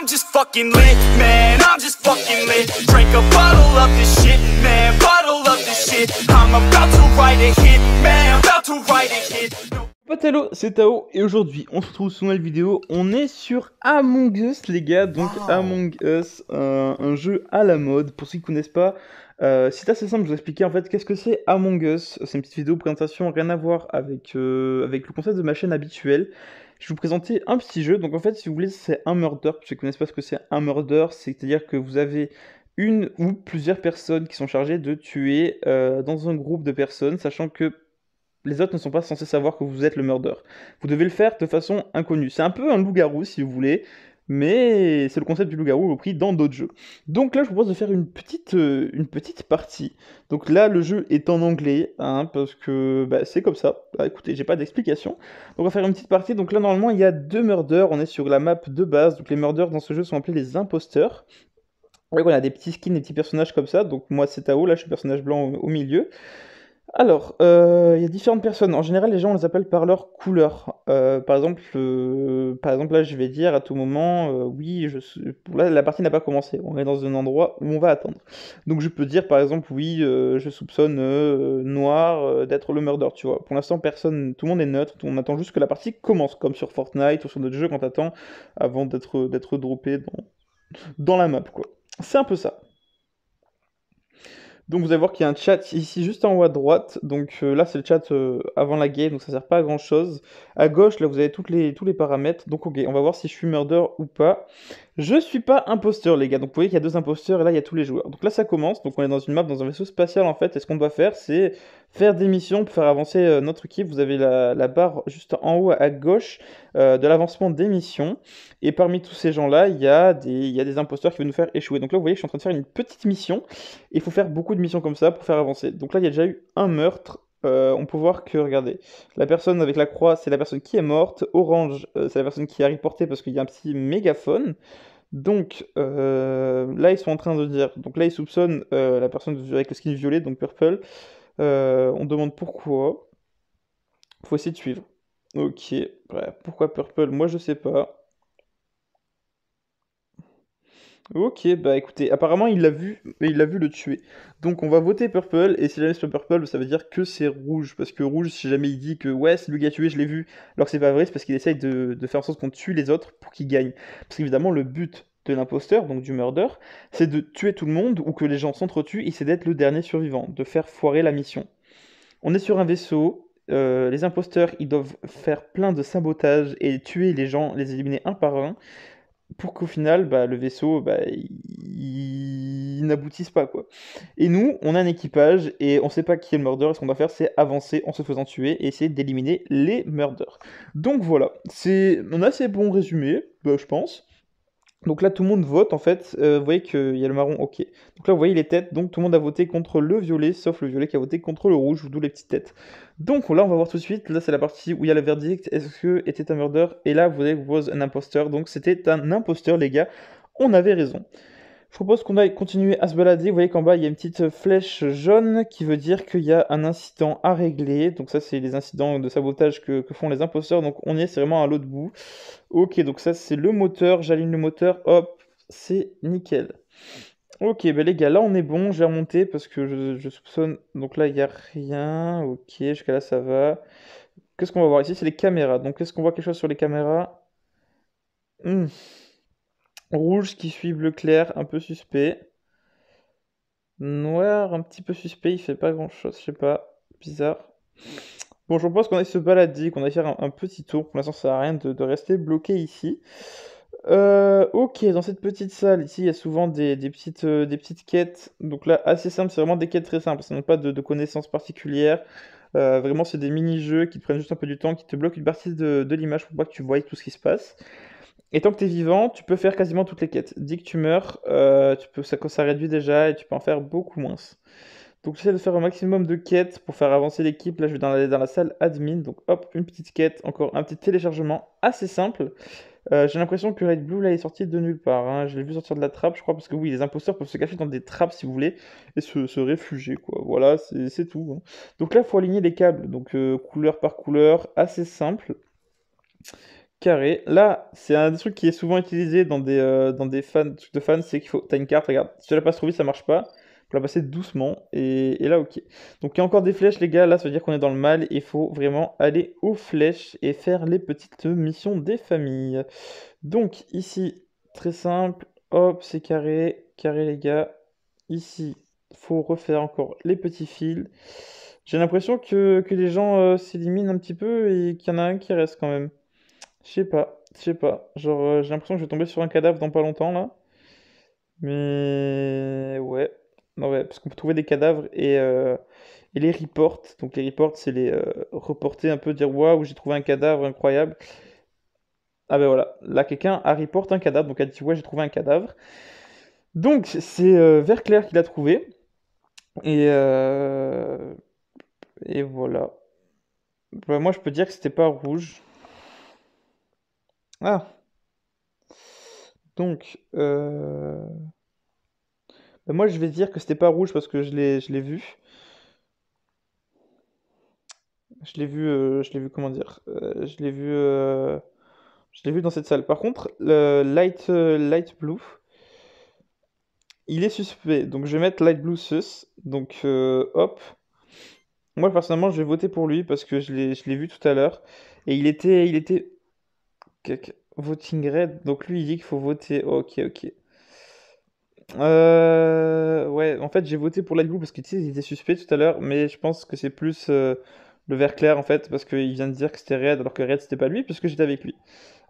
I'm just fucking lit, man, I'm just fucking lit Drink a bottle of this shit, man, bottle of this shit I'm about to write a hit, man, about to write a hit Hello, c'est Tao et aujourd'hui on se retrouve sur une nouvelle vidéo. On est sur Among Us les gars, donc Among Us, euh, un, jeu à la mode. Pour ceux qui ne connaissent pas, c'est euh, assez simple, je vous expliquer en fait qu'est-ce que c'est Among Us. C'est une petite vidéo présentation, rien à voir avec, euh, avec le concept de ma chaîne habituelle. Je vais vous présenter un petit jeu. Donc en fait, si vous voulez, c'est un murder. Pour ceux ne connaissent pas ce que c'est un murder, c'est-à-dire que vous avez une ou plusieurs personnes qui sont chargées de tuer euh, dans un groupe de personnes, sachant que les autres ne sont pas censés savoir que vous êtes le murder. Vous devez le faire de façon inconnue. C'est un peu un loup-garou, si vous voulez mais c'est le concept du loup-garou repris dans d'autres jeux. Donc là, je vous propose de faire une petite, euh, une petite partie. Donc là, le jeu est en anglais, hein, parce que bah, c'est comme ça. Bah, écoutez, j'ai pas d'explication. Donc on va faire une petite partie. Donc là, normalement, il y a deux murders. On est sur la map de base. Donc les murders dans ce jeu sont appelés les imposteurs. Et on a des petits skins, des petits personnages comme ça. Donc moi, c'est Tao. Là, je suis personnage blanc au milieu. Alors, euh, il y a différentes personnes. En général, les gens, on les appelle par leur couleur. Euh, par exemple, euh, par exemple, là, je vais dire à tout moment, «Oui, je suis» la partie n'a pas commencé. On est dans un endroit où on va attendre. Donc je peux dire, par exemple: «Oui, je soupçonne, Noir, d'être le murder», tu vois? Pour l'instant, personne tout le monde est neutre. On attend juste que la partie commence, comme sur Fortnite ou sur d'autres jeux quand t'attends avant d'être, d'être droppé dans dans la map, quoi. C'est un peu ça. Donc vous allez voir qu'il y a un chat ici juste en haut à droite. Donc euh, là c'est le chat euh, avant la game, donc ça sert pas à grand chose. À gauche là vous avez toutes les, tous les paramètres. Donc ok, on va voir si je suis murder ou pas. Je suis pas imposteur, les gars. Donc, vous voyez qu'il y a deux imposteurs et là, il y a tous les joueurs. Donc là, ça commence. Donc, on est dans une map, dans un vaisseau spatial en fait. Et ce qu'on doit faire, c'est faire des missions pour faire avancer euh, notre équipe. Vous avez la, barre juste en haut à gauche euh, de l'avancement des missions. Et parmi tous ces gens-là, il y, a des, des imposteurs qui veulent nous faire échouer. Donc là, vous voyez, je suis en train de faire une petite mission. Il faut faire beaucoup de missions comme ça pour faire avancer. Donc là, il y a déjà eu un meurtre, euh, on peut voir que, regardez, la personne avec la croix, c'est la personne qui est morte. Orange, euh, c'est la personne qui a reporté parce qu'il y a un petit mégaphone. Donc euh, là, ils sont en train de dire. Donc là, ils soupçonnent la personne avec le skin violet, donc purple. on demande pourquoi. Faut essayer de suivre. Ok, pourquoi purple Moi, je sais pas. Ok, bah écoutez, apparemment il l'a vu, Mais il l'a vu le tuer. Donc on va voter purple, et si jamais c'est purple, ça veut dire que c'est rouge. Parce que rouge, si jamais il dit que ouais, c'est lui qui a tué, je l'ai vu, alors que c'est pas vrai, c'est parce qu'il essaye de, faire en sorte qu'on tue les autres pour qu'il gagne. Parce qu'évidemment, le but de l'imposteur, donc du murder, c'est de tuer tout le monde ou que les gens s'entretuent, et c'est d'être le dernier survivant, de faire foirer la mission. On est sur un vaisseau, euh, les imposteurs, ils doivent faire plein de sabotages et tuer les gens, les éliminer un par un pour qu'au final, bah, le vaisseau, bah, il, n'aboutisse pas, quoi. Et nous, on a un équipage, et on sait pas qui est le murder, et ce qu'on doit faire, c'est avancer en se faisant tuer, et essayer d'éliminer les murders. Donc voilà, c'est un assez bon résumé, bah, je pense. Donc là, tout le monde vote en fait. Euh, vous voyez qu'il y a le marron, ok. Donc là, vous voyez les têtes. Donc tout le monde a voté contre le violet, sauf le violet qui a voté contre le rouge, d'où les petites têtes. Donc là, on va voir tout de suite. Là, c'est la partie où il y a le verdict. Est-ce que était un murder Et là, vous vous pose un imposteur. Donc c'était un imposteur, les gars. On avait raison. Je propose qu'on aille continuer à se balader. Vous voyez qu'en bas, il y a une petite flèche jaune qui veut dire qu'il y a un incident à régler. Donc ça, c'est les incidents de sabotage que, font les imposteurs. Donc on y est, c'est vraiment à l'autre bout. Ok, donc ça, c'est le moteur. J'aligne le moteur. Hop, c'est nickel. Ok, ben les gars, là on est bon, je vais remonter parce que je, soupçonne. Donc là, il n'y a rien. Ok, jusqu'à là ça va. Qu'est-ce qu'on va voir ici C'est les caméras. Donc est-ce qu'on voit quelque chose sur les caméras Hum. Rouge qui suit bleu clair, un peu suspect. Noir, un petit peu suspect, il fait pas grand chose, je sais pas. Bizarre. Bon, je pense qu'on aille se balader, qu'on a faire un, petit tour. Pour l'instant, ça sert à rien de, rester bloqué ici. Euh, ok, dans cette petite salle, ici, il y a souvent des, petites, euh, des petites quêtes. Donc là, assez simple, c'est vraiment des quêtes très simples. Ça n'a pas de, connaissances particulières. Euh, vraiment, c'est des mini-jeux qui prennent juste un peu du temps, qui te bloquent une partie de, l'image pour pas que tu voyes tout ce qui se passe. Et tant que tu es vivant, tu peux faire quasiment toutes les quêtes. Dès que tu meurs, euh, tu peux, ça, réduit déjà et tu peux en faire beaucoup moins. Donc j'essaie de faire un maximum de quêtes pour faire avancer l'équipe. Là, je vais dans la, dans la salle admin. Donc hop, une petite quête, encore un petit téléchargement assez simple. Euh, j'ai l'impression que Red Blue là est sorti de nulle part. Hein. Je l'ai vu sortir de la trappe, je crois, parce que oui, les imposteurs peuvent se cacher dans des trappes si vous voulez et se, réfugier, quoi. Voilà, c'est tout. Hein. Donc là, il faut aligner les câbles, donc euh, couleur par couleur, assez simple carré. Là, c'est un truc qui est souvent utilisé dans des, euh, des fans, trucs de fans, c'est qu'il faut. T'as une carte, regarde, si tu la passes trop vite, ça marche pas. Faut la passer doucement. Et, là, ok. Donc il y a encore des flèches, les gars. Là, ça veut dire qu'on est dans le mal. Il faut vraiment aller aux flèches et faire les petites missions des familles. Donc ici, très simple. Hop, c'est carré. Carré, les gars. Ici, faut refaire encore les petits fils. J'ai l'impression que, les gens euh, s'éliminent un petit peu et qu'il y en a un qui reste quand même. Je sais pas, je sais pas. Genre, euh, j'ai l'impression que je vais tomber sur un cadavre dans pas longtemps là. Mais ouais. Non, ouais, parce qu'on peut trouver des cadavres et, euh, et les reports. Donc les reports, c'est les euh, reporter un peu, dire waouh, j'ai trouvé un cadavre incroyable. Ah ben voilà, là quelqu'un a reporté un cadavre, donc elle dit ouais, j'ai trouvé un cadavre. Donc c'est euh, Verclair qui l'a trouvé. Et, et voilà. Bah, moi je peux dire que c'était pas rouge. Ah! Donc, euh, bah, moi, je vais dire que c'était pas rouge parce que je l'ai je vu. Je l'ai vu, je l'ai vu comment euh, dire? je l'ai vu, euh, je l'ai vu dans cette salle. Par contre, le light, light blue il est suspect, donc je vais mettre light blue sus, donc hop. Moi, personnellement, je vais voter pour lui parce que je l'ai je l'ai vu tout à l'heure et il était il était Voting red. Donc lui, il dit qu'il faut voter. Ok, ok. Euh, ouais, en fait, j'ai voté pour Light Blue parce qu'il était suspect tout à l'heure, mais je pense que c'est plus euh, le vert clair en fait, parce qu'il vient de dire que c'était Red alors que Red c'était pas lui, puisque j'étais avec lui.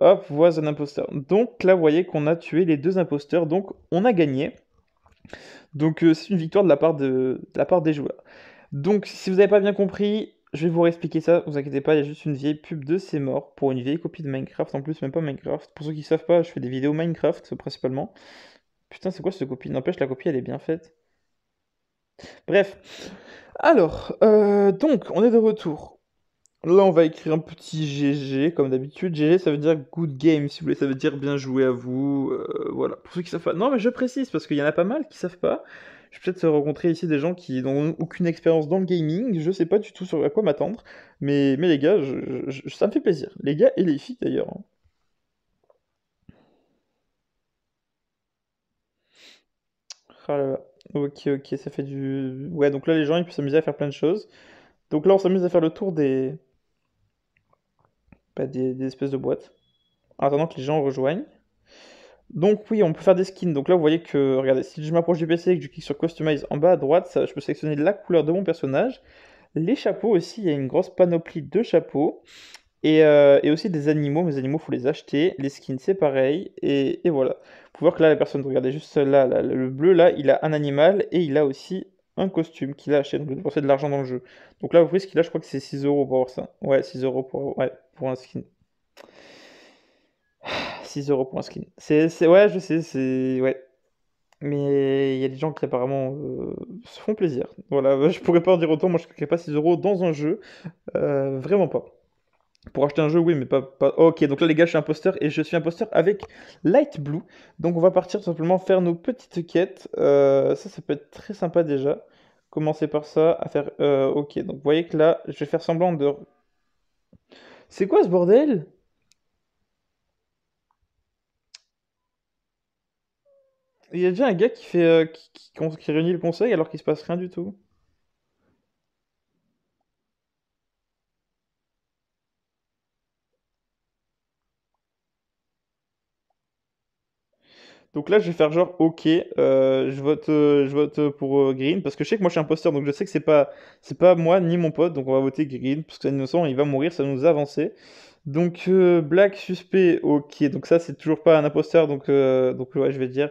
Hop, voix un imposteur. Donc là, vous voyez qu'on a tué les deux imposteurs, donc on a gagné. Donc euh, c'est une victoire de la part, de, de la part des joueurs. Donc si vous n'avez pas bien compris, je vais vous réexpliquer ça, vous inquiétez pas, il y a juste une vieille pub de C'est mort pour une vieille copie de Minecraft, en plus même pas Minecraft. Pour ceux qui savent pas, je fais des vidéos Minecraft principalement. Putain, c'est quoi cette copie N'empêche, la copie elle est bien faite. Bref. Alors, euh, donc, on est de retour. Là, on va écrire un petit GG, comme d'habitude. GG, ça veut dire good game, si vous voulez, ça veut dire bien joué à vous. Euh, voilà, pour ceux qui savent pas. Non, mais je précise, parce qu'il y en a pas mal qui savent pas. Je vais peut-être se rencontrer ici des gens qui n'ont aucune expérience dans le gaming. Je ne sais pas du tout sur à quoi m'attendre. Mais, mais les gars, ça me fait plaisir. Les gars et les filles d'ailleurs. Hein. Ah Ok, ok, ça fait du. Ouais, donc là, les gens, ils peuvent s'amuser à faire plein de choses. Donc là, on s'amuse à faire le tour des. Bah, des, des espèces de boîtes. En attendant que les gens rejoignent. Donc oui, on peut faire des skins. Donc là, vous voyez que, regardez, si je m'approche du PC et que je clique sur Customize en bas à droite, je peux sélectionner la couleur de mon personnage. Les chapeaux aussi, il y a une grosse panoplie de chapeaux. Et, euh, aussi des animaux, mes animaux, faut les acheter. Les skins, c'est pareil. Et, voilà. Vous pouvez voir que là, la personne, regardez juste là, le bleu, là, il a un animal et il a aussi un costume qu'il a acheté. Donc, il a de l'argent dans le jeu. Donc là, vous voyez ce qu'il a, je crois que c'est 6 euros pour avoir ça. Ouais, 6 euros pour un skin. 6 euros pour un skin. C'est, ouais, je sais, c'est. Ouais. Mais il y a des gens qui apparemment euh, se font plaisir. Voilà, je pourrais pas en dire autant. Moi, je ne pas 6 euros dans un jeu. Euh, vraiment pas. Pour acheter un jeu, oui, mais pas, pas... Ok, donc là, les gars, je suis imposteur et je suis un imposteur avec Light Blue. Donc, on va partir tout simplement faire nos petites quêtes. Euh, ça, ça peut être très sympa déjà. Commencer par ça, à faire. ok, donc vous voyez que là, je vais faire semblant de. C'est quoi ce bordel Il y a déjà un gars qui fait euh, qui, réunit le conseil alors qu'il se passe rien du tout. Donc là, je vais faire genre OK, euh, je vote, euh, je vote pour Green parce que je sais que moi je suis imposteur, donc je sais que c'est pas, c'est pas moi ni mon pote, donc on va voter Green parce que c'est innocent, il va mourir, ça nous avancer. Donc Black suspect, OK, donc ça c'est toujours pas un imposteur, donc donc ouais, je vais dire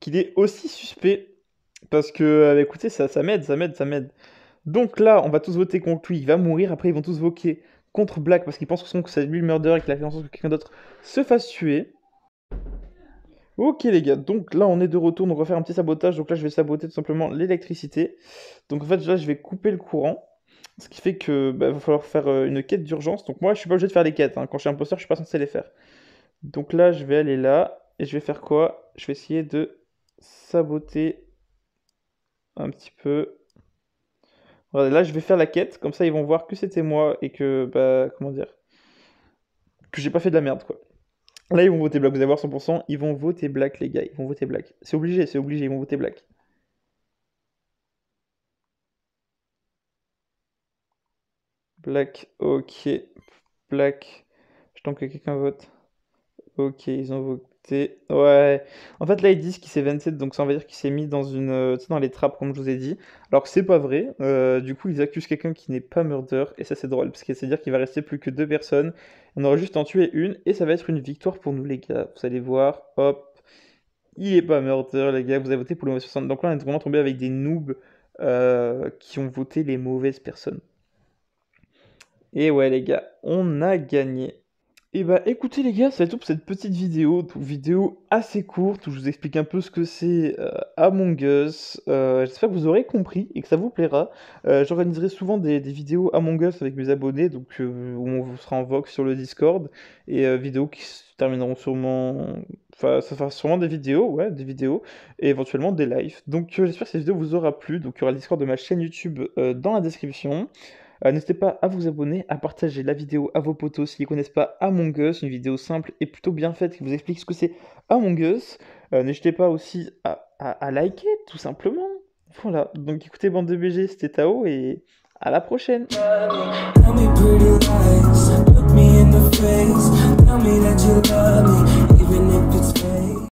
qu'il est aussi suspect. Parce que, euh, bah, écoutez, ça, ça m'aide, ça m'aide, ça m'aide. Donc là, on va tous voter contre lui, il va mourir, après ils vont tous voter contre Black parce qu'ils pensent que c'est lui le murder et qu'il a fait en sorte que quelqu'un d'autre se fasse tuer. Ok les gars, donc là on est de retour, donc on va faire un petit sabotage. Donc là je vais saboter tout simplement l'électricité. Donc en fait là je vais couper le courant. Ce qui fait que bah, va falloir faire euh, une quête d'urgence. Donc moi je suis pas obligé de faire les quêtes. Hein. Quand je suis imposteur, je suis pas censé les faire. Donc là je vais aller là et je vais faire quoi je vais essayer de saboter un petit peu. là, je vais faire la quête. Comme ça, ils vont voir que c'était moi et que, bah, comment dire, que j'ai pas fait de la merde, quoi. Là, ils vont voter black. Vous allez voir 100%. Ils vont voter black, les gars. Ils vont voter black. C'est obligé, c'est obligé. Ils vont voter black. Black, ok. Black. Je tente que quelqu'un vote. Ok, ils ont voté. Ouais. En fait, là, ils disent qu'il s'est 27 donc ça veut dire qu'il s'est mis dans une, euh, dans les trappes, comme je vous ai dit. Alors que c'est pas vrai. Euh, du coup, ils accusent quelqu'un qui n'est pas murder, et ça, c'est drôle, parce que cest dire qu'il va rester plus que deux personnes. On aura juste en tué une, et ça va être une victoire pour nous, les gars. Vous allez voir, hop. Il est pas murder, les gars, vous avez voté pour le 60. Donc là, on est vraiment tombé avec des noobs euh, qui ont voté les mauvaises personnes. Et ouais, les gars, on a gagné. Et eh bah ben, écoutez les gars, c'est tout pour cette petite vidéo, vidéo assez courte où je vous explique un peu ce que c'est euh, Among Us. Euh, j'espère que vous aurez compris et que ça vous plaira. Euh, j'organiserai souvent des, vidéos Among Us avec mes abonnés, donc où on sera en vox sur le Discord et vidéos qui se termineront sûrement Enfin, ça fera sûrement des vidéos, ouais, des vidéos, et éventuellement des lives. Donc j'espère que cette vidéo vous aura plu. Donc il y aura le Discord de ma chaîne YouTube dans la description. Euh, n'hésitez pas à vous abonner, à partager la vidéo à vos potos s'ils ne connaissent pas Among Us, une vidéo simple et plutôt bien faite qui vous explique ce que c'est Among Us. Euh, n'hésitez pas aussi à, liker, tout simplement. Voilà, donc écoutez, bande de BG, c'était Tao et à la prochaine!